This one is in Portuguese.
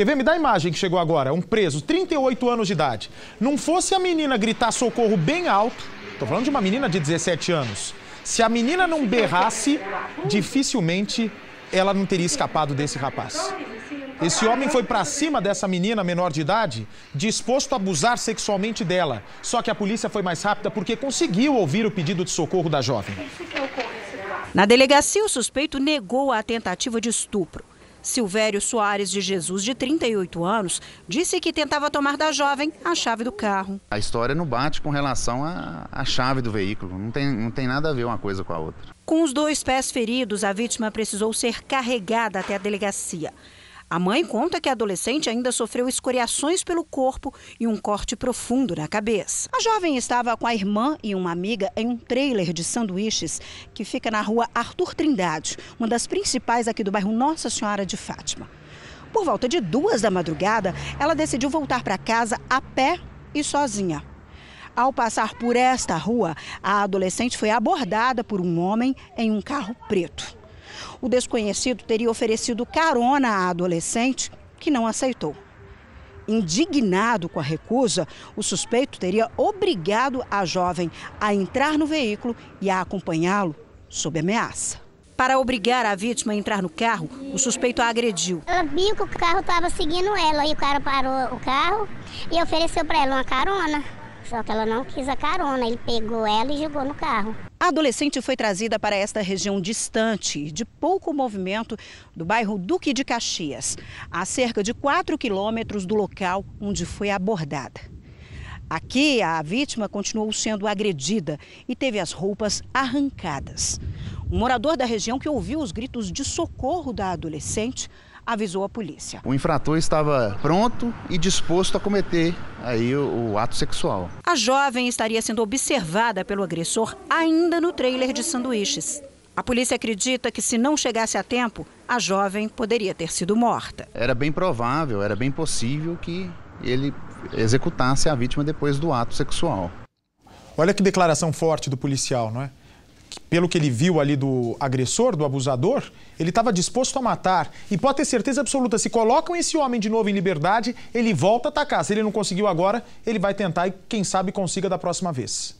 Quer ver? Me dá a imagem que chegou agora. Um preso, 38 anos de idade. Não fosse a menina gritar socorro bem alto, tô falando de uma menina de 17 anos. Se a menina não berrasse, dificilmente ela não teria escapado desse rapaz. Esse homem foi para cima dessa menina menor de idade, disposto a abusar sexualmente dela. Só que a polícia foi mais rápida porque conseguiu ouvir o pedido de socorro da jovem. Na delegacia, o suspeito negou a tentativa de estupro. Silvério Soares de Jesus, de 38 anos, disse que tentava tomar da jovem a chave do carro. A história não bate com relação à, chave do veículo, não tem, não tem nada a ver uma coisa com a outra. Com os dois pés feridos, a vítima precisou ser carregada até a delegacia. A mãe conta que a adolescente ainda sofreu escoriações pelo corpo e um corte profundo na cabeça. A jovem estava com a irmã e uma amiga em um trailer de sanduíches que fica na rua Arthur Trindade, uma das principais aqui do bairro Nossa Senhora de Fátima. Por volta de duas da madrugada, ela decidiu voltar para casa a pé e sozinha. Ao passar por esta rua, a adolescente foi abordada por um homem em um carro preto. O desconhecido teria oferecido carona à adolescente, que não aceitou. Indignado com a recusa, o suspeito teria obrigado a jovem a entrar no veículo e a acompanhá-lo sob ameaça. Para obrigar a vítima a entrar no carro, o suspeito a agrediu. Ela viu que o carro estava seguindo ela e o cara parou o carro e ofereceu para ela uma carona só que ela não quis a carona, ele pegou ela e jogou no carro. A adolescente foi trazida para esta região distante, de pouco movimento, do bairro Duque de Caxias, a cerca de 4 quilômetros do local onde foi abordada. Aqui, a vítima continuou sendo agredida e teve as roupas arrancadas. Um morador da região que ouviu os gritos de socorro da adolescente avisou a polícia. O infrator estava pronto e disposto a cometer aí o, o, ato sexual. A jovem estaria sendo observada pelo agressor ainda no trailer de sanduíches. A polícia acredita que se não chegasse a tempo, a jovem poderia ter sido morta. Era bem provável, era bem possível que ele executasse a vítima depois do ato sexual. Olha que declaração forte do policial, não é? pelo que ele viu ali do agressor, do abusador, ele estava disposto a matar. E pode ter certeza absoluta, se colocam esse homem de novo em liberdade, ele volta a atacar. Se ele não conseguiu agora, ele vai tentar e quem sabe consiga da próxima vez.